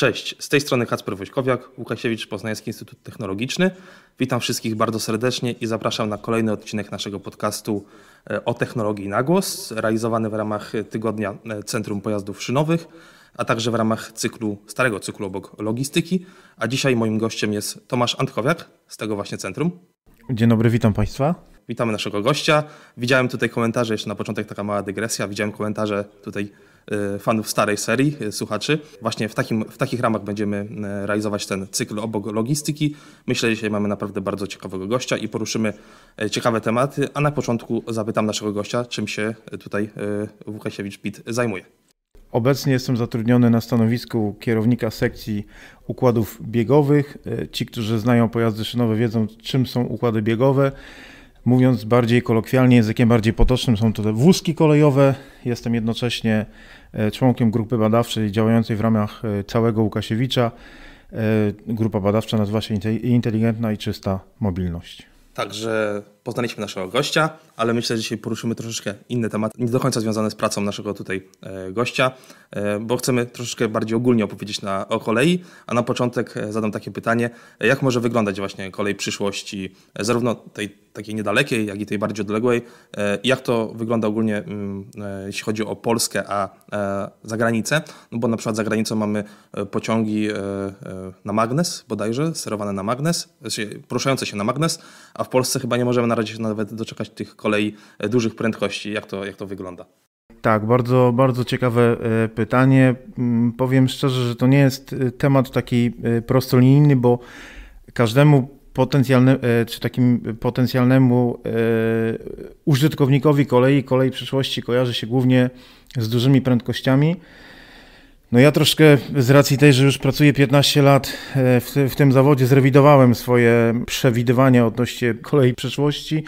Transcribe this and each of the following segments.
Cześć, z tej strony Kacper Wośkowiak, Łukasiewicz Poznański Instytut Technologiczny. Witam wszystkich bardzo serdecznie i zapraszam na kolejny odcinek naszego podcastu e, o technologii na głos, realizowany w ramach tygodnia e, Centrum Pojazdów Szynowych, a także w ramach cyklu, starego cyklu obok logistyki. A dzisiaj moim gościem jest Tomasz Antkowiak z tego właśnie centrum. Dzień dobry, witam Państwa. Witamy naszego gościa. Widziałem tutaj komentarze, jeszcze na początek taka mała dygresja, widziałem komentarze tutaj Y, fanów starej serii, y, słuchaczy. Właśnie w, takim, w takich ramach będziemy y, realizować ten cykl obok logistyki. Myślę, że dzisiaj mamy naprawdę bardzo ciekawego gościa i poruszymy ciekawe tematy, a na początku zapytam naszego gościa, czym się tutaj Łukasiewicz-Pit zajmuje. Obecnie jestem zatrudniony na stanowisku kierownika sekcji układów biegowych. Ci, którzy znają pojazdy szynowe, wiedzą, czym są układy biegowe. Mówiąc bardziej kolokwialnie, językiem bardziej potocznym, są to te wózki kolejowe. Jestem jednocześnie e, członkiem grupy badawczej działającej w ramach e, całego Łukasiewicza. E, grupa badawcza nazywa się Inteligentna i Czysta Mobilność. Także poznaliśmy naszego gościa, ale myślę, że dzisiaj poruszymy troszeczkę inne tematy, nie do końca związane z pracą naszego tutaj e, gościa, e, bo chcemy troszeczkę bardziej ogólnie opowiedzieć na, o kolei, a na początek e, zadam takie pytanie, jak może wyglądać właśnie kolej przyszłości, zarówno tej takiej niedalekiej, jak i tej bardziej odległej, jak to wygląda ogólnie, mm, jeśli chodzi o Polskę, a zagranicę, no bo na przykład za granicą mamy pociągi na magnes bodajże, sterowane na magnes, znaczy, poruszające się na magnes, a w Polsce chyba nie możemy na razie się nawet doczekać tych kolei e, dużych prędkości. Jak to, jak to wygląda? Tak, bardzo, bardzo ciekawe e, pytanie. Mm, powiem szczerze, że to nie jest e, temat taki prostolinijny, bo każdemu potencjalnemu, czy takim potencjalnemu użytkownikowi kolei, kolei przyszłości kojarzy się głównie z dużymi prędkościami. No ja troszkę z racji tej, że już pracuję 15 lat e, w, w tym zawodzie, zrewidowałem swoje przewidywania odnośnie kolei przyszłości.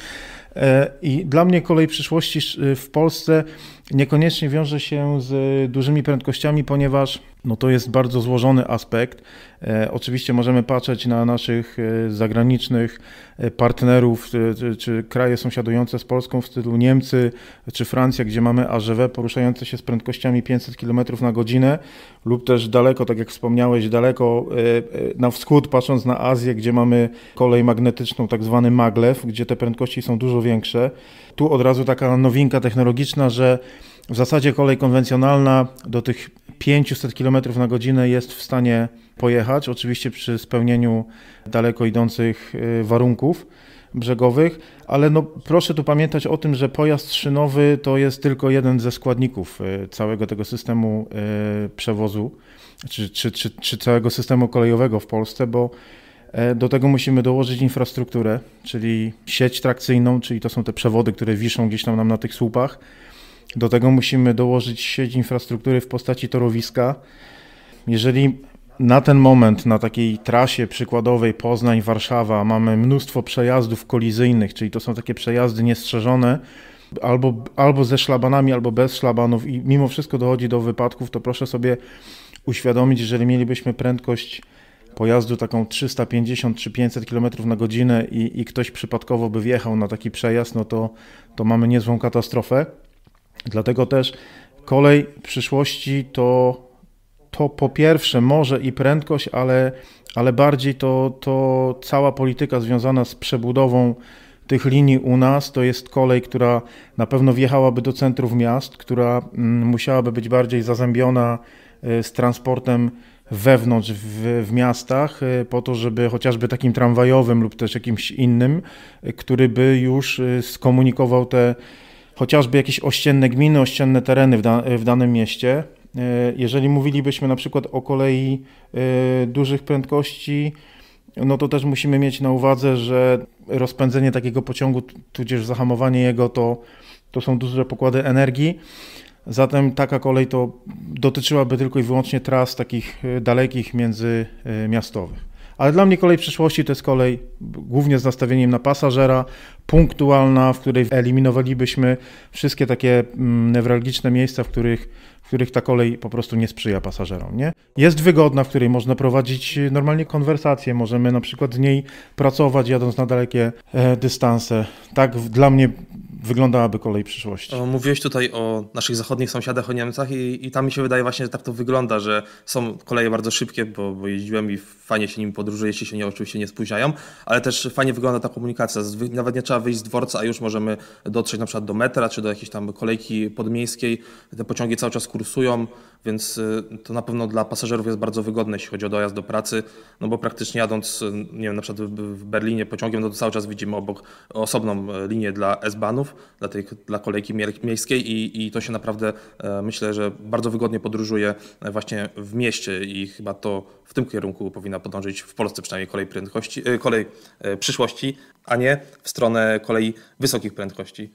E, I dla mnie kolej przyszłości w Polsce niekoniecznie wiąże się z dużymi prędkościami, ponieważ no to jest bardzo złożony aspekt. E, oczywiście możemy patrzeć na naszych e, zagranicznych e, partnerów, czy, czy kraje sąsiadujące z Polską w stylu Niemcy czy Francja, gdzie mamy AGW poruszające się z prędkościami 500 km na godzinę lub też daleko, tak jak wspomniałeś, daleko na wschód, patrząc na Azję, gdzie mamy kolej magnetyczną, tak zwany maglew, gdzie te prędkości są dużo większe. Tu od razu taka nowinka technologiczna, że w zasadzie kolej konwencjonalna do tych 500 km na godzinę jest w stanie pojechać, oczywiście przy spełnieniu daleko idących y, warunków brzegowych, ale no proszę tu pamiętać o tym, że pojazd szynowy to jest tylko jeden ze składników y, całego tego systemu y, przewozu, czy, czy, czy, czy całego systemu kolejowego w Polsce, bo e, do tego musimy dołożyć infrastrukturę, czyli sieć trakcyjną, czyli to są te przewody, które wiszą gdzieś tam nam na tych słupach do tego musimy dołożyć sieć infrastruktury w postaci torowiska. Jeżeli na ten moment na takiej trasie przykładowej Poznań-Warszawa mamy mnóstwo przejazdów kolizyjnych, czyli to są takie przejazdy niestrzeżone, albo, albo ze szlabanami, albo bez szlabanów, i mimo wszystko dochodzi do wypadków, to proszę sobie uświadomić, jeżeli mielibyśmy prędkość pojazdu taką 350 czy 500 km na godzinę i, i ktoś przypadkowo by wjechał na taki przejazd, no to, to mamy niezłą katastrofę. Dlatego też kolej przyszłości to, to po pierwsze może i prędkość, ale, ale bardziej to, to cała polityka związana z przebudową tych linii u nas to jest kolej, która na pewno wjechałaby do centrów miast, która mm, musiałaby być bardziej zazębiona y, z transportem wewnątrz w, w, miastach, y, po to, żeby chociażby takim tramwajowym lub też jakimś innym, y, który by już skomunikował te chociażby jakieś ościenne gminy, ościenne tereny w, da, w danym mieście. E, jeżeli mówilibyśmy na przykład o kolei e, dużych prędkości, no to też musimy mieć na uwadze, że rozpędzenie takiego pociągu, tudzież zahamowanie jego, to, to są duże pokłady energii. Zatem taka kolej to dotyczyłaby tylko i wyłącznie tras takich e, dalekich, międzymiastowych. Ale dla mnie kolej przyszłości to jest kolej głównie z nastawieniem na pasażera, punktualna, w której eliminowalibyśmy wszystkie takie mm, newralgiczne miejsca, w których, w których ta kolej po prostu nie sprzyja pasażerom. Nie? Jest wygodna, w której można prowadzić y, normalnie konwersacje, możemy na przykład z niej pracować jadąc na dalekie e, dystanse. Tak dla mnie wyglądałaby kolej przyszłości. Mówiłeś tutaj o naszych zachodnich sąsiadach, o Niemcach i, i tam mi się wydaje właśnie, że tak to wygląda, że są koleje bardzo szybkie, bo, bo jeździłem i fajnie się nim podróżuje, jeśli się nie, oczywiście nie spóźniają, ale też fajnie wygląda ta komunikacja. Nawet nie trzeba wyjść z dworca, a już możemy dotrzeć na przykład do metra, czy do jakiejś tam kolejki podmiejskiej. Te pociągi cały czas kursują, więc y, to na pewno dla pasażerów jest bardzo wygodne, jeśli chodzi o dojazd do pracy, no bo praktycznie jadąc, y, nie wiem, na przykład w Berlinie pociągiem, no to cały czas widzimy obok osobną y, linię dla S-Banów, dla, tej, dla kolejki miejskiej i, i to się naprawdę, e, myślę, że bardzo wygodnie podróżuje e, właśnie w mieście i chyba to w tym kierunku powinna podążyć w Polsce przynajmniej kolej prędkości, e, kolej E, przyszłości, a nie w stronę kolei wysokich prędkości.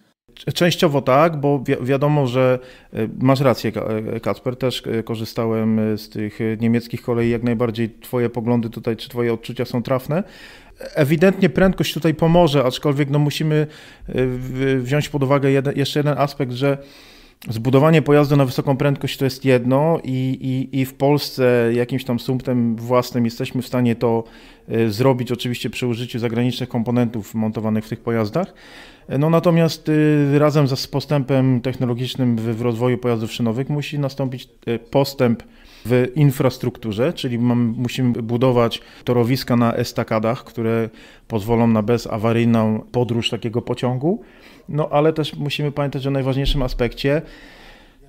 Częściowo tak, bo wi wiadomo, że e, masz rację, e, Kacper, też korzystałem z tych niemieckich kolei. Jak najbardziej Twoje poglądy tutaj, czy Twoje odczucia są trafne. Ewidentnie prędkość tutaj pomoże, aczkolwiek no, musimy wziąć pod uwagę jeden, jeszcze jeden aspekt, że zbudowanie pojazdu na wysoką prędkość to jest jedno i, i, i w Polsce jakimś tam sumptem własnym jesteśmy w stanie to e, zrobić, oczywiście przy użyciu zagranicznych komponentów montowanych w tych pojazdach. E, no natomiast e, razem z postępem technologicznym w, w rozwoju pojazdów szynowych musi nastąpić postęp w infrastrukturze, czyli mam, musimy budować torowiska na estakadach, które pozwolą na bezawaryjną podróż takiego pociągu. No ale też musimy pamiętać o najważniejszym aspekcie,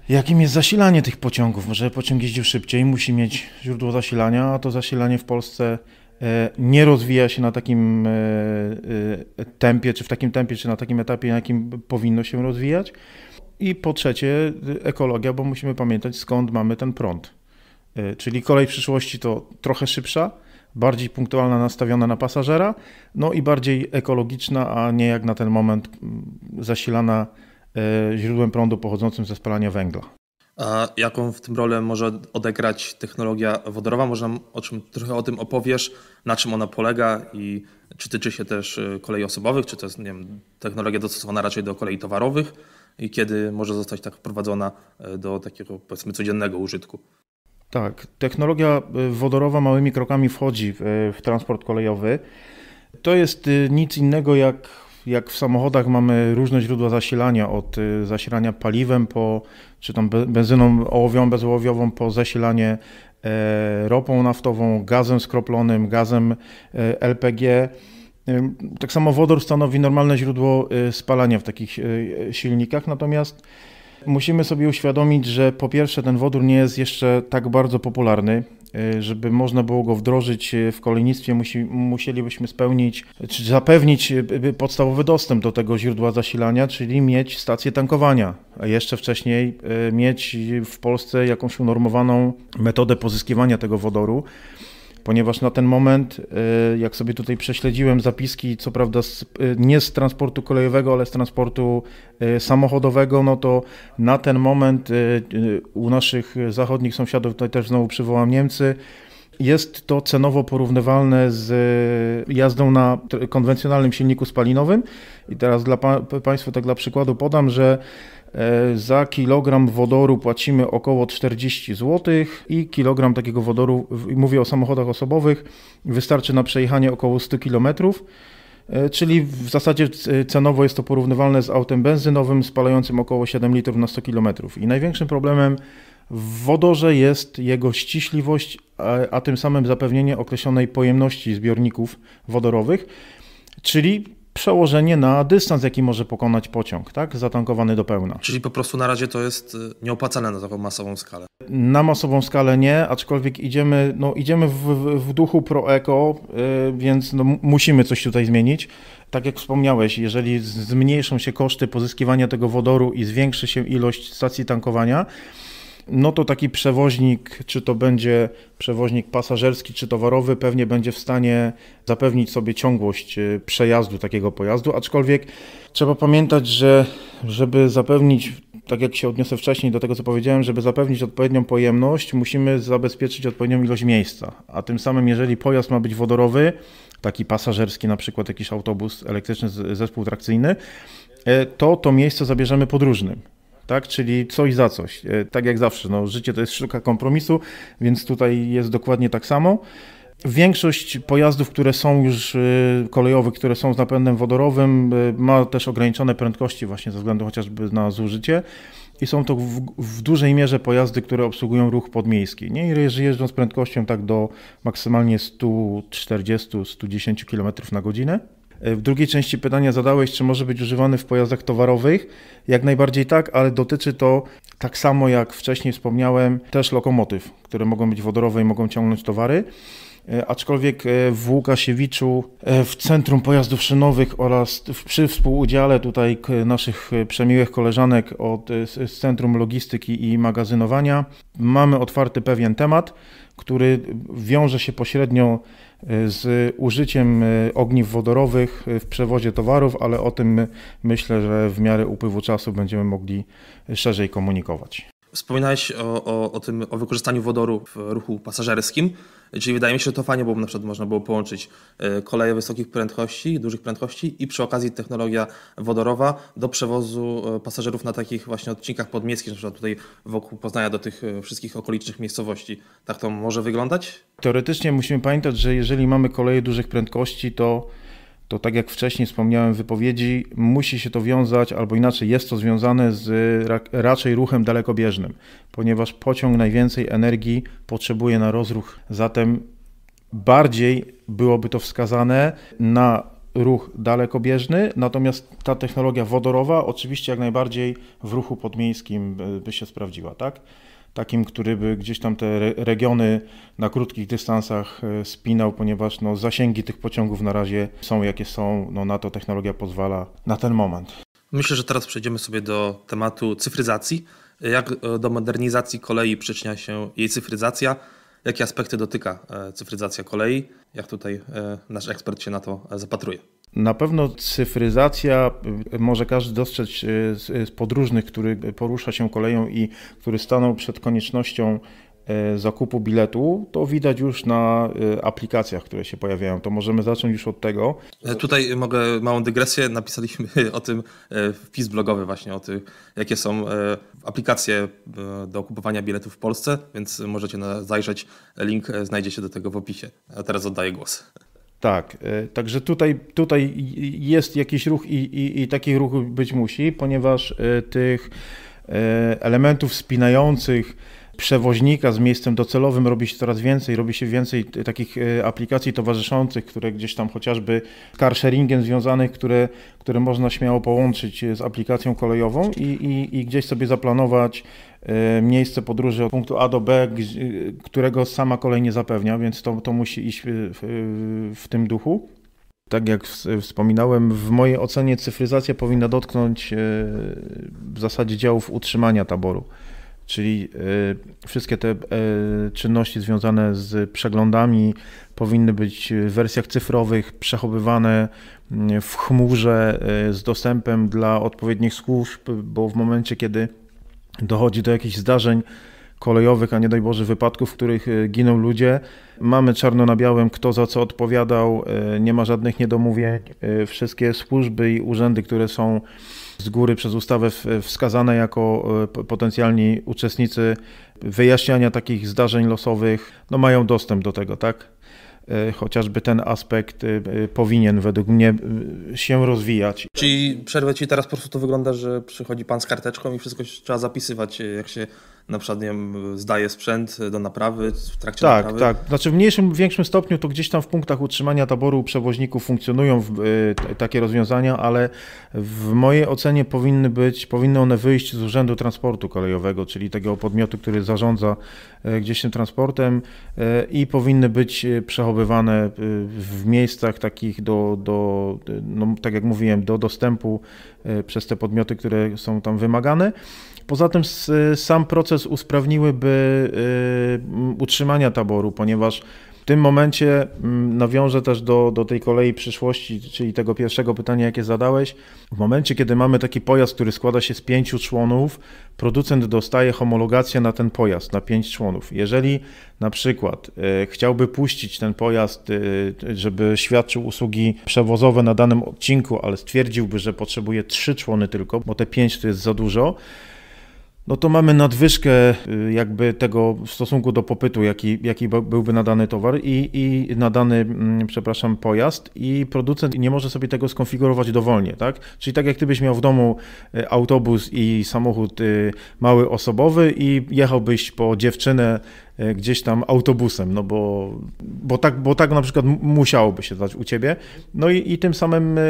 jakim jest zasilanie tych pociągów. Może pociąg jeździł szybciej, musi mieć źródło zasilania, a to zasilanie w Polsce e, nie rozwija się na takim e, e, tempie, czy w takim tempie, czy na takim etapie, na jakim powinno się rozwijać. I po trzecie, ekologia, bo musimy pamiętać, skąd mamy ten prąd. Czyli kolej przyszłości to trochę szybsza, bardziej punktualna, nastawiona na pasażera, no i bardziej ekologiczna, a nie jak na ten moment mm, zasilana e, źródłem prądu pochodzącym ze spalania węgla. A jaką w tym rolę może odegrać technologia wodorowa? Może o czym, trochę o tym opowiesz, na czym ona polega i czy tyczy się też e, kolei osobowych, czy to jest nie wiem, technologia dostosowana raczej do kolei towarowych i kiedy może zostać tak wprowadzona e, do takiego powiedzmy codziennego użytku? Tak, technologia y, wodorowa małymi krokami wchodzi y, w transport kolejowy. To jest y, nic innego jak, jak w samochodach mamy różne źródła zasilania, od zasilania paliwem po, czy tam benzyną ołowiową, bezołowiową, po zasilanie e, ropą naftową, gazem skroplonym, gazem e, LPG. Tak samo wodór stanowi normalne źródło spalania w takich silnikach, natomiast Musimy sobie uświadomić, że po pierwsze ten wodór nie jest jeszcze tak bardzo popularny. Y, żeby można było go wdrożyć y, w kolejnictwie, musi, musielibyśmy spełnić, czy zapewnić y, podstawowy dostęp do tego źródła zasilania, czyli mieć stację tankowania, a jeszcze wcześniej mieć w Polsce jakąś unormowaną metodę pozyskiwania tego wodoru ponieważ na ten moment, y, jak sobie tutaj prześledziłem zapiski, co prawda z, y, nie z transportu kolejowego, ale z transportu y, samochodowego, no to na ten moment u naszych zachodnich sąsiadów, tutaj też znowu przywołam Niemcy, jest to cenowo porównywalne z jazdą na konwencjonalnym silniku spalinowym. I teraz dla pa Państwa, tak dla przykładu podam, że E, za kilogram wodoru płacimy około 40 zł i kilogram takiego wodoru, mówię o samochodach osobowych, wystarczy na przejechanie około 100 km. E, czyli w zasadzie cenowo jest to porównywalne z autem benzynowym spalającym około 7 litrów na 100 km. I największym problemem w wodorze jest jego ściśliwość, a, a tym samym zapewnienie określonej pojemności zbiorników wodorowych, czyli przełożenie na dystans, jaki może pokonać pociąg, tak? Zatankowany do pełna. Czyli po prostu na razie to jest y, nieopłacalne na taką masową skalę. Na masową skalę nie, aczkolwiek idziemy, no, idziemy w, w, w duchu pro-eko, yy, więc no, musimy coś tutaj zmienić. Tak jak wspomniałeś, jeżeli zmniejszą się koszty pozyskiwania tego wodoru i zwiększy się ilość stacji tankowania, no to taki przewoźnik, czy to będzie przewoźnik pasażerski, czy towarowy, pewnie będzie w stanie zapewnić sobie ciągłość y, przejazdu takiego pojazdu, aczkolwiek trzeba pamiętać, że żeby zapewnić, tak jak się odniosę wcześniej do tego, co powiedziałem, żeby zapewnić odpowiednią pojemność, musimy zabezpieczyć odpowiednią ilość miejsca, a tym samym, jeżeli pojazd ma być wodorowy, taki pasażerski, na przykład jakiś autobus elektryczny, zespół trakcyjny, y, to to miejsce zabierzemy podróżnym tak? Czyli coś za coś. E, tak jak zawsze, no, życie to jest sztuka kompromisu, więc tutaj jest dokładnie tak samo. Większość pojazdów, które są już e, kolejowych, które są z napędem wodorowym, e, ma też ograniczone prędkości właśnie ze względu chociażby na zużycie i są to w, w, dużej mierze pojazdy, które obsługują ruch podmiejski. Nie jeżdżą z prędkością tak do maksymalnie 140-110 km na godzinę. E, w drugiej części pytania zadałeś, czy może być używany w pojazdach towarowych. Jak najbardziej tak, ale dotyczy to tak samo jak wcześniej wspomniałem, też lokomotyw, które mogą być wodorowe i mogą ciągnąć towary. E, aczkolwiek e, w Łukasiewiczu, e, w Centrum Pojazdów Szynowych oraz przy współudziale tutaj naszych przemiłych koleżanek od, z Centrum Logistyki i Magazynowania mamy otwarty pewien temat, który wiąże się pośrednio z użyciem ogniw wodorowych w przewozie towarów, ale o tym myślę, że w miarę upływu czasu będziemy mogli szerzej komunikować. Wspominałeś o, o, o, tym, o wykorzystaniu wodoru w ruchu pasażerskim, czyli wydaje mi się, że to fajnie bo na przykład można było połączyć e, koleje wysokich prędkości, dużych prędkości i przy okazji technologia wodorowa do przewozu e, pasażerów na takich właśnie odcinkach podmiejskich, na przykład tutaj wokół Poznania do tych e, wszystkich okolicznych miejscowości. Tak to może wyglądać? Teoretycznie musimy pamiętać, że jeżeli mamy koleje dużych prędkości, to to tak jak wcześniej wspomniałem w wypowiedzi, musi się to wiązać, albo inaczej jest to związane z raczej ruchem dalekobieżnym, ponieważ pociąg najwięcej energii potrzebuje na rozruch, zatem bardziej byłoby to wskazane na ruch dalekobieżny, natomiast ta technologia wodorowa oczywiście jak najbardziej w ruchu podmiejskim e, by się sprawdziła, tak? takim, który by gdzieś tam te regiony na krótkich dystansach e, spinał, ponieważ no, zasięgi tych pociągów na razie są jakie są, no, na to technologia pozwala na ten moment. Myślę, że teraz przejdziemy sobie do tematu cyfryzacji. Jak e, do modernizacji kolei przyczynia się jej cyfryzacja? Jakie aspekty dotyka e, cyfryzacja kolei? Jak tutaj nasz ekspert się na to zapatruje? Na pewno cyfryzacja y, może każdy dostrzec y, y, z podróżnych, który porusza się koleją i który stanął przed koniecznością zakupu biletu, to widać już na aplikacjach, które się pojawiają. To możemy zacząć już od tego. E, tutaj mogę małą dygresję. Napisaliśmy o tym e, wpis blogowy właśnie, o tym, jakie są e, aplikacje do kupowania biletów w Polsce, więc możecie zajrzeć. Link znajdzie się do tego w opisie. A teraz oddaję głos. Tak, e, także tutaj, tutaj jest jakiś ruch i, i, i takich ruchów być musi, ponieważ e, tych e, elementów spinających przewoźnika z miejscem docelowym robi się coraz więcej, robi się więcej takich aplikacji towarzyszących, które gdzieś tam chociażby car sharingiem związanych, które, które można śmiało połączyć z aplikacją kolejową i, i, i gdzieś sobie zaplanować Y, miejsce podróży od punktu A do B, y, którego sama kolej nie zapewnia, więc to, to musi iść w, w tym duchu. Tak jak wspominałem, w mojej ocenie cyfryzacja powinna dotknąć y, w zasadzie działów utrzymania taboru, czyli wszystkie te czynności związane z przeglądami powinny być w wersjach cyfrowych, przechowywane w chmurze z dostępem dla odpowiednich służb, bo w momencie, kiedy dochodzi do jakichś zdarzeń kolejowych, a nie daj Boże wypadków, w których e, giną ludzie. Mamy czarno na białym, kto za co odpowiadał, e, nie ma żadnych niedomówień. E, wszystkie służby i urzędy, które są z góry przez ustawę wskazane jako potencjalni uczestnicy wyjaśniania takich zdarzeń losowych, no mają dostęp do tego, tak? Y, chociażby ten aspekt y, y, powinien według mnie się rozwijać. Czyli przerwę ci teraz po prostu to wygląda, że przychodzi pan z karteczką i wszystko trzeba zapisywać, jak się na przykład nie wiem, zdaje sprzęt do naprawy w trakcie tak, naprawy. Tak, tak. Znaczy w mniejszym, większym stopniu to gdzieś tam w punktach utrzymania taboru przewoźników funkcjonują w, y, takie rozwiązania, ale w mojej ocenie powinny być, powinny one wyjść z Urzędu Transportu Kolejowego, czyli tego podmiotu, który zarządza y, gdzieś tym transportem y, i powinny być y, przechowywane y, w miejscach takich do, do no, tak jak mówiłem, do dostępu y, przez te podmioty, które są tam wymagane. Poza tym sam proces usprawniłyby y, utrzymania taboru, ponieważ w tym momencie mm, nawiążę też do, do tej kolei przyszłości, czyli tego pierwszego pytania, jakie zadałeś. W momencie, kiedy mamy taki pojazd, który składa się z pięciu członów, producent dostaje homologację na ten pojazd, na pięć członów. Jeżeli na przykład y, chciałby puścić ten pojazd, y, żeby świadczył usługi przewozowe na danym odcinku, ale stwierdziłby, że potrzebuje trzy człony tylko, bo te pięć to jest za dużo, no to mamy nadwyżkę y, jakby tego w stosunku do popytu, jaki, jaki byłby nadany towar i, i nadany, mm, przepraszam, pojazd i producent nie może sobie tego skonfigurować dowolnie, tak? Czyli tak jak gdybyś miał w domu y, autobus i samochód y, mały osobowy i jechałbyś po dziewczynę E, gdzieś tam autobusem, no bo, bo, tak, bo tak na przykład musiałoby się dać u ciebie. No i, i tym samym e,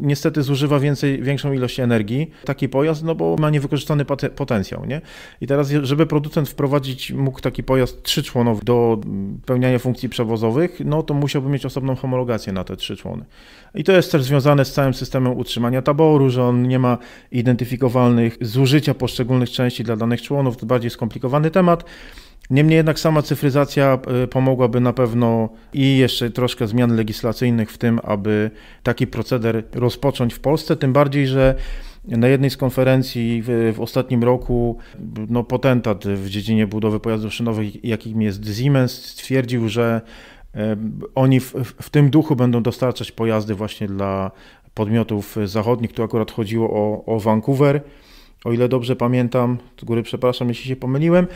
niestety zużywa więcej, większą ilość energii taki pojazd, no bo ma niewykorzystany potencjał, nie? I teraz, żeby producent wprowadzić mógł taki pojazd trzyczłonowy do pełniania funkcji przewozowych, no to musiałby mieć osobną homologację na te trzy człony. I to jest też związane z całym systemem utrzymania taboru, że on nie ma identyfikowalnych zużycia poszczególnych części dla danych członów, to bardziej skomplikowany temat. Niemniej jednak sama cyfryzacja e, pomogłaby na pewno i jeszcze troszkę zmian legislacyjnych w tym, aby taki proceder rozpocząć w Polsce, tym bardziej, że na jednej z konferencji w, w, ostatnim roku no, potentat w dziedzinie budowy pojazdów szynowych, jakim jest Siemens, stwierdził, że e, oni w, w tym duchu będą dostarczać pojazdy właśnie dla podmiotów zachodnich. Tu akurat chodziło o, o Vancouver, o ile dobrze pamiętam, z góry przepraszam, jeśli się pomyliłem.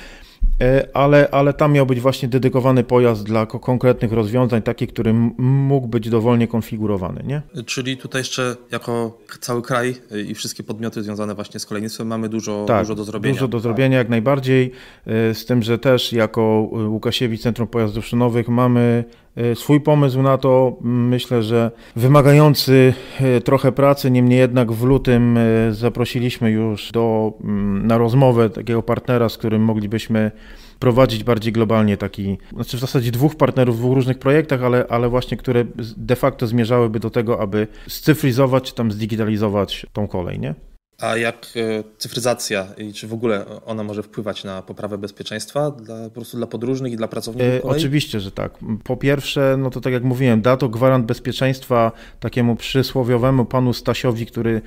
E, ale, ale tam miał być właśnie dedykowany pojazd dla konkretnych rozwiązań, taki, który mógł być dowolnie konfigurowany, nie? Czyli tutaj jeszcze jako cały kraj e, i wszystkie podmioty związane właśnie z kolejnictwem mamy dużo, tak, dużo do zrobienia. dużo do zrobienia jak najbardziej, e, z tym, że też jako Łukasiewicz Centrum Pojazdów Szynowych mamy E, swój pomysł na to. Mm, myślę, że wymagający e, trochę pracy, niemniej jednak w lutym e, zaprosiliśmy już do, mm, na rozmowę takiego partnera, z którym moglibyśmy prowadzić bardziej globalnie taki, znaczy w zasadzie dwóch partnerów w dwóch różnych projektach, ale, ale właśnie które de facto zmierzałyby do tego, aby scyfryzować, tam zdigitalizować tą kolej, nie? A jak e, cyfryzacja i czy w ogóle ona może wpływać na poprawę bezpieczeństwa dla, po prostu dla podróżnych i dla pracowników? E, oczywiście, że tak. Po pierwsze, no to tak jak mówiłem, da to gwarant bezpieczeństwa takiemu przysłowiowemu panu Stasiowi, który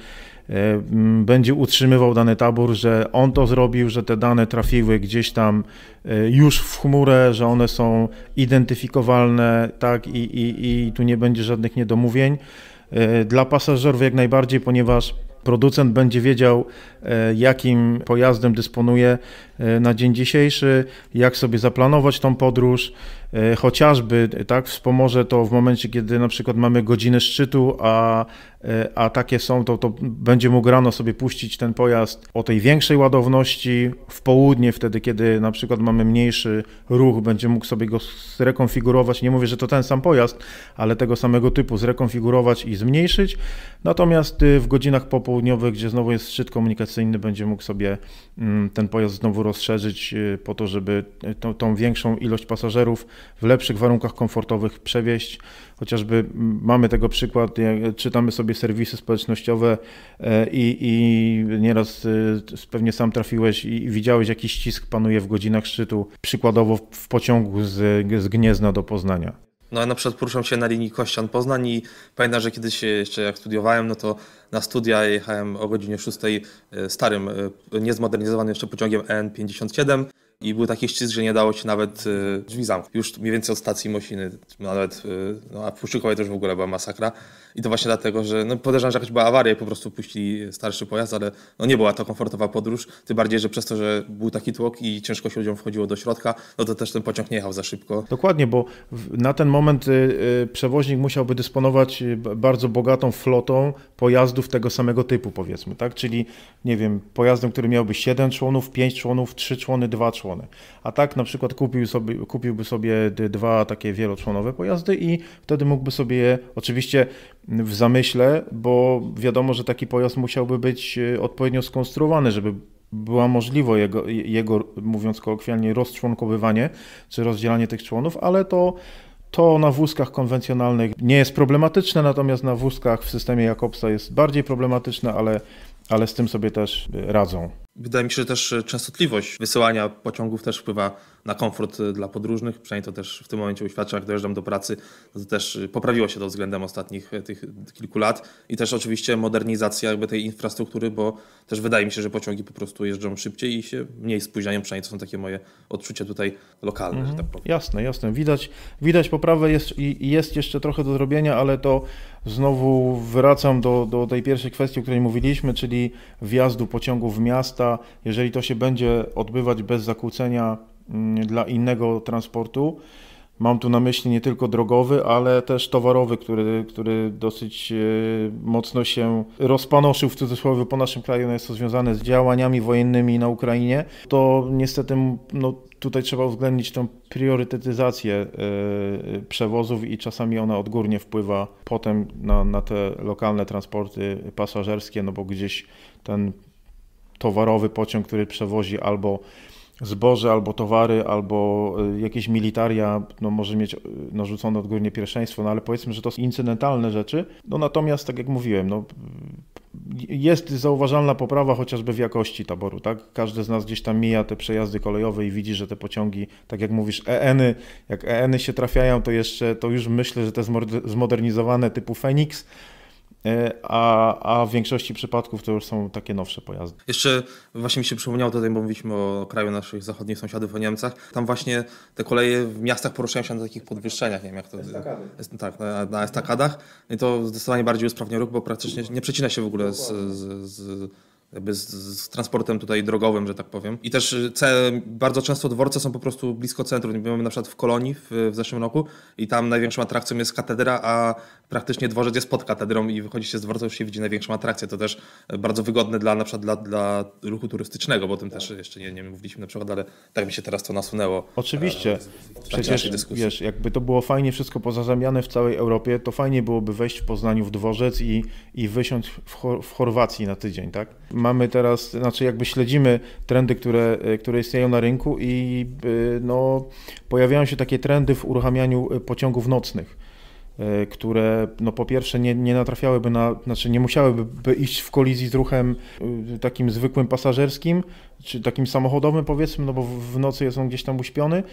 e, będzie utrzymywał dany tabor, że on to zrobił, że te dane trafiły gdzieś tam już w chmurę, że one są identyfikowalne, tak, i, i, i tu nie będzie żadnych niedomówień. Dla pasażerów jak najbardziej, ponieważ producent będzie wiedział, e, jakim pojazdem dysponuje e, na dzień dzisiejszy, jak sobie zaplanować tą podróż, E, chociażby tak wspomoże to w momencie, kiedy na przykład mamy godzinę szczytu, a, e, a takie są, to, to będzie mógł rano sobie puścić ten pojazd o tej większej ładowności. W południe, wtedy, kiedy na przykład mamy mniejszy ruch, będzie mógł sobie go zrekonfigurować. Nie mówię, że to ten sam pojazd, ale tego samego typu zrekonfigurować i zmniejszyć. Natomiast y, w godzinach popołudniowych, gdzie znowu jest szczyt komunikacyjny, będzie mógł sobie Mm, ten pojazd znowu rozszerzyć y, po to, żeby y, tą, tą, większą ilość pasażerów w lepszych warunkach komfortowych przewieźć. Chociażby mamy tego przykład, czytamy sobie serwisy społecznościowe e, i, i nieraz y, pewnie sam trafiłeś i widziałeś, jaki ścisk panuje w godzinach szczytu, przykładowo w pociągu z, z Gniezna do Poznania. No ja na przykład poruszam się na linii Kościan-Poznań i pamiętam, że kiedyś e, jeszcze jak studiowałem, no to na studia jechałem o godzinie 6 e, starym, e, niezmodernizowanym jeszcze pociągiem EN57 i był taki ścisk, że nie dało się nawet drzwi zamknąć. Już mniej więcej od stacji Mosiny, nawet, no a w Puszykowej też w ogóle była masakra. I to właśnie dlatego, że no podejrzewam, że jakaś była awaria i po prostu puścili starszy pojazd, ale no nie była to komfortowa podróż. Tym bardziej, że przez to, że był taki tłok i ciężko się ludziom wchodziło do środka, no to też ten pociąg nie jechał za szybko. Dokładnie, bo na ten moment y, y, przewoźnik musiałby dysponować y, bardzo bogatą flotą pojazdów tego samego typu, powiedzmy, tak? Czyli, nie wiem, pojazdem, który miałby 7 członów, 5 członów, 3 człony, 2 człony. A tak na przykład kupił sobie, kupiłby sobie dwa takie wieloczłonowe pojazdy i wtedy mógłby sobie je, oczywiście w zamyśle, bo wiadomo, że taki pojazd musiałby być e, odpowiednio skonstruowany, żeby była możliwe jego, jego mówiąc kolokwialnie, rozczłonkowywanie czy rozdzielanie tych członów, ale to, to na wózkach konwencjonalnych nie jest problematyczne, natomiast na wózkach w systemie Jakobsa jest bardziej problematyczne, ale, ale z tym sobie też radzą. Wydaje mi się, że też e, częstotliwość wysyłania pociągów też wpływa na komfort e, dla podróżnych. Przynajmniej to też w tym momencie uświadczam, jak dojeżdżam do pracy, no to też e, poprawiło się to względem ostatnich tych kilku lat. I też oczywiście modernizacja jakby tej infrastruktury, bo też wydaje mi się, że pociągi po prostu jeżdżą szybciej i się mniej spóźniają. Przynajmniej to są takie moje odczucia tutaj lokalne, mhm. że tak mhm. powiem. Jasne, jasne. Widać, widać poprawę jest, i jest jeszcze trochę do zrobienia, ale to znowu wracam do, do tej pierwszej kwestii, o której mówiliśmy, czyli wjazdu pociągów w miasta miasta, jeżeli to się będzie odbywać bez zakłócenia mm, dla innego transportu, Mam tu na myśli nie tylko drogowy, ale też towarowy, który, który dosyć e, mocno się rozpanoszył w cudzysłowie po naszym kraju. No jest to związane z działaniami wojennymi na Ukrainie. To niestety no, tutaj trzeba uwzględnić tą priorytetyzację e, przewozów i czasami ona odgórnie wpływa potem na, na te lokalne transporty pasażerskie, no bo gdzieś ten towarowy pociąg, który przewozi albo zboże, albo towary, albo y, jakieś militaria, no może mieć y, narzucone odgórnie pierwszeństwo, no ale powiedzmy, że to są incydentalne rzeczy. No natomiast, tak jak mówiłem, no jest zauważalna poprawa chociażby w jakości taboru, tak? Każdy z nas gdzieś tam mija te przejazdy kolejowe i widzi, że te pociągi, tak jak mówisz, EN-y, jak EN-y się trafiają, to jeszcze, to już myślę, że te zmodernizowane typu Fenix, E, a, a w większości przypadków to już są takie nowsze pojazdy. Jeszcze właśnie mi się przypomniało tutaj, bo mówiliśmy o kraju naszych zachodnich sąsiadów, o Niemcach. Tam właśnie te koleje w miastach poruszają się na takich podwyższeniach, nie wiem jak to... Estakady. tak, na, na estakadach. I to zdecydowanie bardziej usprawnia ruch, bo praktycznie nie przecina się w ogóle z, z, z z, z, transportem tutaj drogowym, że tak powiem. I też y, ce, bardzo często dworce są po prostu blisko centrum. Byłem na przykład w Kolonii w, w, zeszłym roku i tam największą atrakcją jest katedra, a praktycznie dworzec jest pod katedrą i wychodzi się z dworca, już się widzi największą atrakcję. To też y, bardzo wygodne dla na przykład dla, dla ruchu turystycznego, bo o tym też jeszcze nie, nie mówiliśmy na przykład, ale tak mi się teraz to nasunęło. E, Oczywiście. Przecież wiesz, jakby to było fajnie wszystko pozazamiane w całej Europie, to fajnie byłoby wejść w Poznaniu w dworzec i, i wysiąść w, Chor w Chorwacji na tydzień, tak? mamy teraz, znaczy jakby śledzimy trendy, które, e, które istnieją na rynku i e, no, pojawiają się takie trendy w uruchamianiu e, pociągów nocnych które no po pierwsze nie, nie natrafiałyby na, znaczy nie musiałyby iść w kolizji z ruchem takim zwykłym pasażerskim, czy takim samochodowym powiedzmy, no bo w nocy jest on gdzieś tam uśpiony,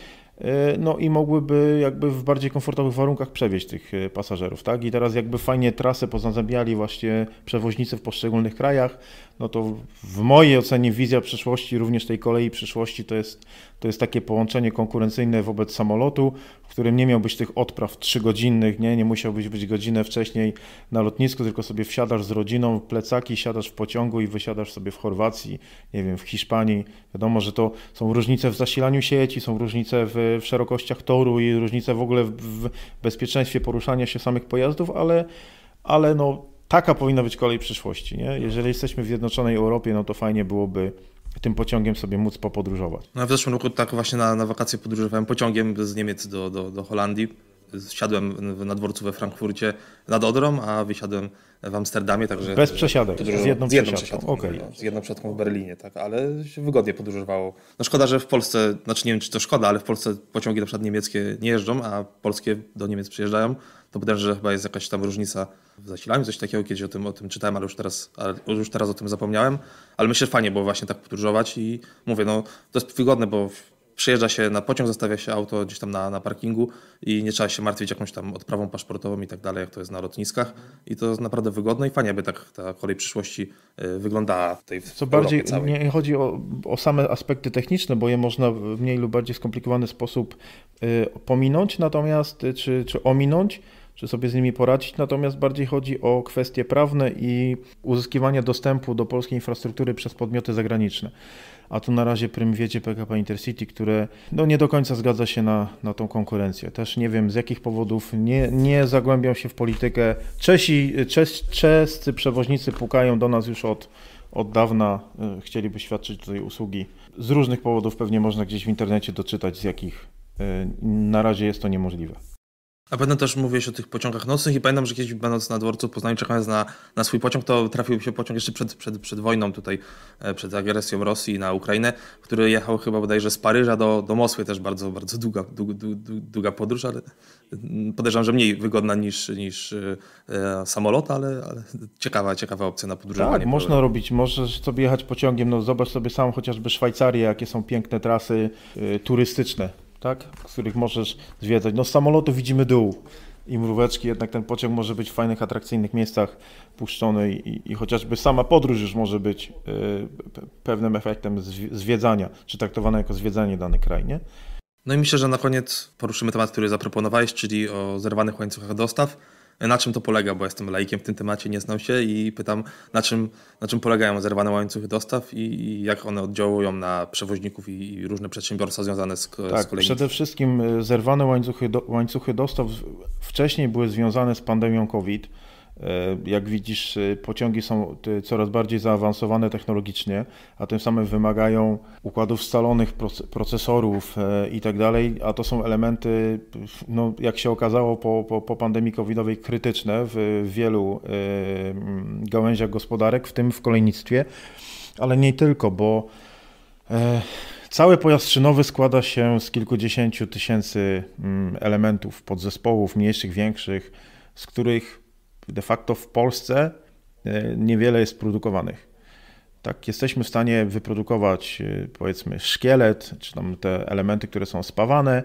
e, no i mogłyby jakby w bardziej komfortowych warunkach przewieźć tych e, pasażerów, tak? I teraz jakby fajnie trasę poznazabiali właśnie przewoźnicy w poszczególnych krajach, no to w mojej ocenie wizja przyszłości, również tej kolei przyszłości, to jest, to jest takie połączenie konkurencyjne wobec samolotu, w którym nie miałbyś tych odpraw trzygodzinnych, nie, nie musiałbyś być godzinę wcześniej na lotnisku, tylko sobie wsiadasz z rodziną, plecaki, siadasz w pociągu i wysiadasz sobie w Chorwacji, nie wiem, w Hiszpanii, Hiszpanii. Wiadomo, że to są różnice w zasilaniu sieci, są różnice w, w szerokościach toru i różnice w ogóle w, w bezpieczeństwie poruszania się samych pojazdów, ale, ale no, taka powinna być kolej przyszłości. Nie? Jeżeli jesteśmy w Zjednoczonej Europie, no to fajnie byłoby tym pociągiem sobie móc popodróżować. No, w zeszłym roku tak właśnie na, na wakacje podróżowałem pociągiem z Niemiec do, do, do Holandii siadłem na dworcu we Frankfurcie nad Odrą, a wysiadłem w Amsterdamie. Także Bez przesiadek, z jedną, z jedną przesiadką. Okay. No, z jedną przesiadką w Berlinie, tak, ale się wygodnie podróżowało. No szkoda, że w Polsce, znaczy nie wiem czy to szkoda, ale w Polsce pociągi na przykład niemieckie nie jeżdżą, a polskie do Niemiec przyjeżdżają. To pytam, że chyba jest jakaś tam różnica w zasilaniu, coś takiego, kiedyś o tym, o tym czytałem, ale już, teraz, ale już teraz o tym zapomniałem. Ale myślę, że fajnie było właśnie tak podróżować i mówię, no to jest wygodne, bo Przyjeżdża się na pociąg, zostawia się auto gdzieś tam na, na parkingu i nie trzeba się martwić jakąś tam odprawą paszportową i tak dalej, jak to jest na lotniskach. I to jest naprawdę wygodne i fajnie aby tak ta kolej przyszłości y, wyglądała w tej Co w bardziej nie chodzi o, o same aspekty techniczne, bo je można w mniej lub bardziej skomplikowany sposób y, pominąć, natomiast y, czy, czy ominąć czy sobie z nimi poradzić, natomiast bardziej chodzi o kwestie prawne i uzyskiwanie dostępu do polskiej infrastruktury przez podmioty zagraniczne a tu na razie prym wiecie PKP Intercity, które no nie do końca zgadza się na, na tą konkurencję. Też nie wiem z jakich powodów nie, nie zagłębiam się w politykę. Czesi, czes, czescy przewoźnicy pukają do nas już od od dawna y, chcieliby świadczyć tutaj usługi. Z różnych powodów pewnie można gdzieś w internecie doczytać, z jakich y, na razie jest to niemożliwe. A pewno też mówiłeś o tych pociągach nocnych i pamiętam, że kiedyś będąc na dworcu w Poznaniu, czekając na, na swój pociąg, to trafił się pociąg jeszcze przed, przed, przed wojną tutaj, e, przed agresją Rosji na Ukrainę, który jechał chyba bodajże z Paryża do, do Moskwy, też bardzo, bardzo długa, długa, długa podróż, ale mm, podejrzewam, że mniej wygodna niż, niż e, e, samolot, ale, ale, ciekawa, ciekawa opcja na podróżowanie. Tak, można robić, możesz sobie jechać pociągiem, no zobacz sobie sam chociażby Szwajcarię, jakie są piękne trasy y, turystyczne tak? których możesz zwiedzać. No z samolotu widzimy dół i mróweczki, jednak ten pociąg może być w fajnych, atrakcyjnych miejscach puszczony i, i chociażby sama podróż już może być y, pewnym efektem zwiedzania, czy traktowana jako zwiedzanie dany kraj, nie? No i myślę, że na koniec poruszymy temat, który zaproponowałeś, czyli o zerwanych łańcuchach dostaw na czym to polega, bo jestem laikiem w tym temacie, nie znam się i pytam, na czym, na czym polegają zerwane łańcuchy dostaw i, i jak one oddziałują na przewoźników i, i różne przedsiębiorstwa związane z, tak, z Przede wszystkim e, zerwane łańcuchy, do, łańcuchy dostaw wcześniej były związane z pandemią COVID E, jak widzisz, e, pociągi są e, coraz bardziej zaawansowane technologicznie, a tym samym wymagają układów scalonych, procesorów i tak dalej, a to są elementy, no, jak się okazało po, po, po pandemii covidowej, krytyczne w wielu mm, gałęziach gospodarek, w tym w kolejnictwie, ale nie tylko, bo Cały pojazd szynowy składa się z kilkudziesięciu tysięcy mm, elementów, podzespołów, mniejszych, większych, z których de facto w Polsce e, niewiele jest produkowanych. Tak, jesteśmy w stanie wyprodukować e, powiedzmy szkielet, czy tam te elementy, które są spawane,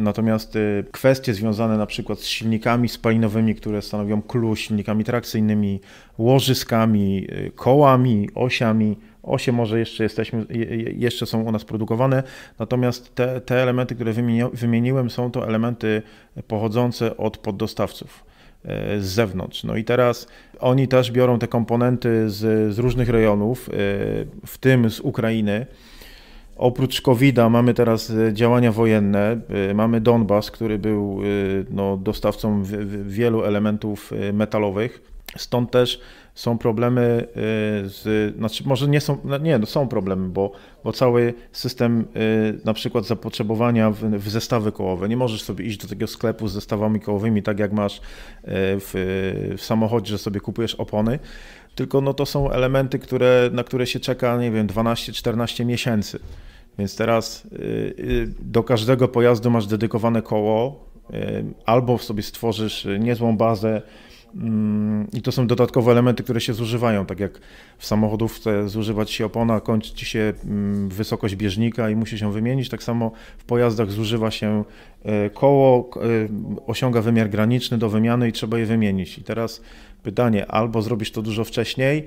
Natomiast e, kwestie związane na przykład z silnikami spalinowymi, które stanowią klucz, silnikami trakcyjnymi, łożyskami, kołami, osiami, osie może jeszcze, jesteśmy, jeszcze są u nas produkowane, natomiast te, te elementy, które wymieniłem, są to elementy pochodzące od poddostawców. E, z zewnątrz. No i teraz oni też biorą te komponenty z, z różnych rejonów, e, w tym z Ukrainy. Oprócz COVID-a mamy teraz e, działania wojenne. Mamy Donbas, który był no, dostawcą w, w wielu elementów metalowych. Stąd też są problemy y, z, znaczy może nie są, no nie, no są problemy, bo, bo cały system y, na przykład zapotrzebowania w, w, zestawy kołowe, nie możesz sobie iść do takiego sklepu z zestawami kołowymi, tak jak masz y, w, w samochodzie, że sobie kupujesz opony, tylko no to są elementy, które, na które się czeka, nie wiem, 12-14 miesięcy. Więc teraz do każdego pojazdu masz dedykowane koło, albo sobie stworzysz niezłą bazę Mm, I to są dodatkowe elementy, które się zużywają, tak jak w samochodówce zużywać się opona, kończy się mm, wysokość bieżnika i musi się wymienić, tak samo w pojazdach zużywa się e, koło, e, osiąga wymiar graniczny do wymiany i trzeba je wymienić. I teraz pytanie, albo zrobisz to dużo wcześniej,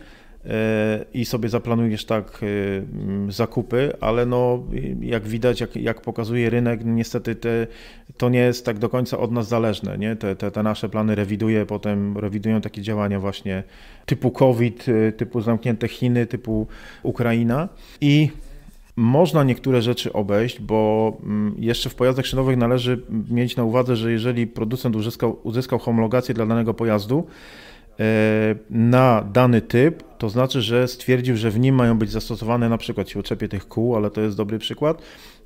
i sobie zaplanujesz tak y, mm, zakupy, ale no, y, jak widać, jak, jak pokazuje rynek, niestety te, to nie jest tak do końca od nas zależne. Nie? Te, te, te nasze plany rewiduje, potem rewidują takie działania właśnie typu COVID, y, typu zamknięte Chiny, typu Ukraina i można niektóre rzeczy obejść, bo mm, jeszcze w pojazdach szynowych należy mieć na uwadze, że jeżeli producent uzyskał, uzyskał homologację dla danego pojazdu, E, na dany typ, to znaczy, że stwierdził, że w nim mają być zastosowane na przykład, się uczepię tych kół, ale to jest dobry przykład,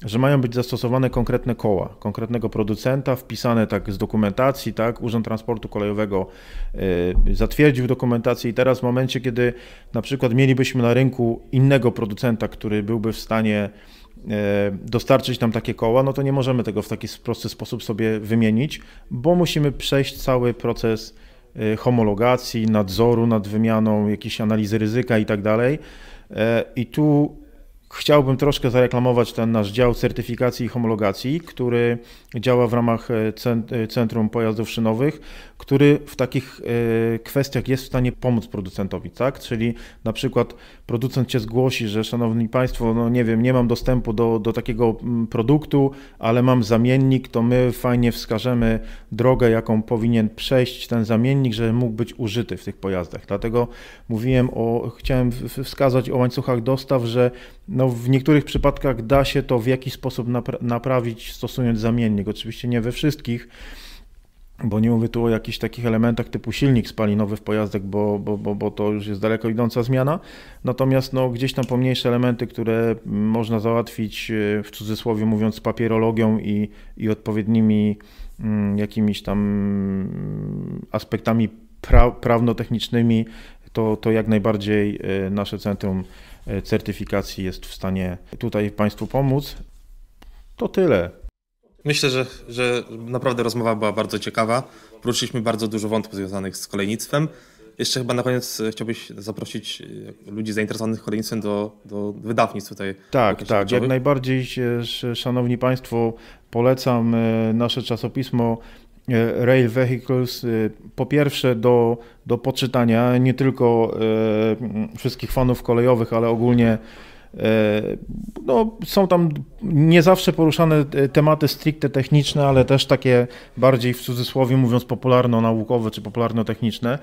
że mają być zastosowane konkretne koła, konkretnego producenta, wpisane tak z dokumentacji, tak, Urząd Transportu Kolejowego e, zatwierdził dokumentację i teraz w momencie, kiedy na przykład mielibyśmy na rynku innego producenta, który byłby w stanie e, dostarczyć nam takie koła, no to nie możemy tego w taki prosty sposób sobie wymienić, bo musimy przejść cały proces Y, homologacji, nadzoru nad wymianą, jakiejś analizy ryzyka i tak dalej. E, I tu chciałbym troszkę zareklamować ten nasz dział certyfikacji i homologacji, który działa w ramach e, e, Centrum Pojazdów Szynowych który w takich e, kwestiach jest w stanie pomóc producentowi, tak? Czyli na przykład producent się zgłosi, że szanowni państwo, no nie wiem, nie mam dostępu do, do takiego mm, produktu, ale mam zamiennik, to my fajnie wskażemy drogę, jaką powinien przejść ten zamiennik, żeby mógł być użyty w tych pojazdach. Dlatego mówiłem o, chciałem wskazać o łańcuchach dostaw, że no w niektórych przypadkach da się to w jakiś sposób naprawić stosując zamiennik. Oczywiście nie we wszystkich, bo nie mówię tu o jakichś takich elementach typu silnik spalinowy w pojazdek, bo, bo, bo, bo to już jest daleko idąca zmiana. Natomiast no, gdzieś tam pomniejsze elementy, które można załatwić y, w cudzysłowie mówiąc papierologią i, i odpowiednimi mm, jakimiś tam mm, aspektami pra, prawno-technicznymi, to, to jak najbardziej y, nasze Centrum y, Certyfikacji jest w stanie tutaj Państwu pomóc. To tyle. Myślę, że, że naprawdę rozmowa była bardzo ciekawa. Poruszyliśmy bardzo dużo wątków związanych z kolejnictwem. Jeszcze chyba na koniec e, chciałbyś zaprosić e, ludzi zainteresowanych kolejnictwem do, do wydawnictw tutaj. Tak, tak. Jak najbardziej, szanowni państwo, polecam e, nasze czasopismo Rail Vehicles po pierwsze do, do poczytania nie tylko wszystkich fanów kolejowych, ale ogólnie E, no, są tam nie zawsze poruszane e, tematy stricte techniczne, ale też takie bardziej w cudzysłowie mówiąc popularno-naukowe czy popularno-techniczne.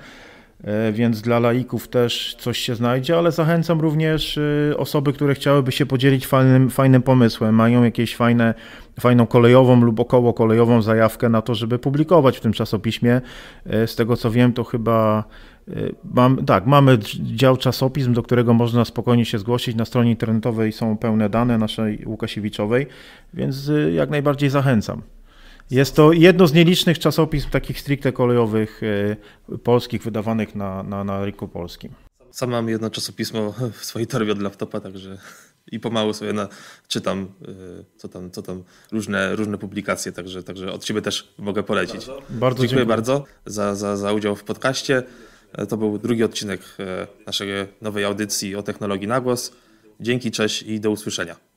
E, więc dla laików też coś się znajdzie, ale zachęcam również y, osoby, które chciałyby się podzielić fajnym, fajnym pomysłem, mają jakieś fajne, fajną kolejową lub około kolejową zajawkę na to, żeby publikować w tym czasopiśmie. E, z tego co wiem, to chyba e, mam, tak, mamy dział czasopism, do którego można spokojnie się zgłosić. Na stronie internetowej są pełne dane naszej Łukasiewiczowej, więc y, jak najbardziej zachęcam. Jest to jedno z nielicznych czasopism takich stricte kolejowych e, polskich wydawanych na, na, na rynku polskim. Sam mam jedno czasopismo w swojej torbie od laptopa, także i pomału sobie na, czytam, e, co tam, co tam różne, różne publikacje, także, także od Ciebie też mogę polecić. Bardzo, bardzo dziękuję, dziękuję, bardzo za, za, za udział w podcaście. E, to był drugi odcinek naszej nowej audycji o technologii na głos. Dzięki, cześć i do usłyszenia.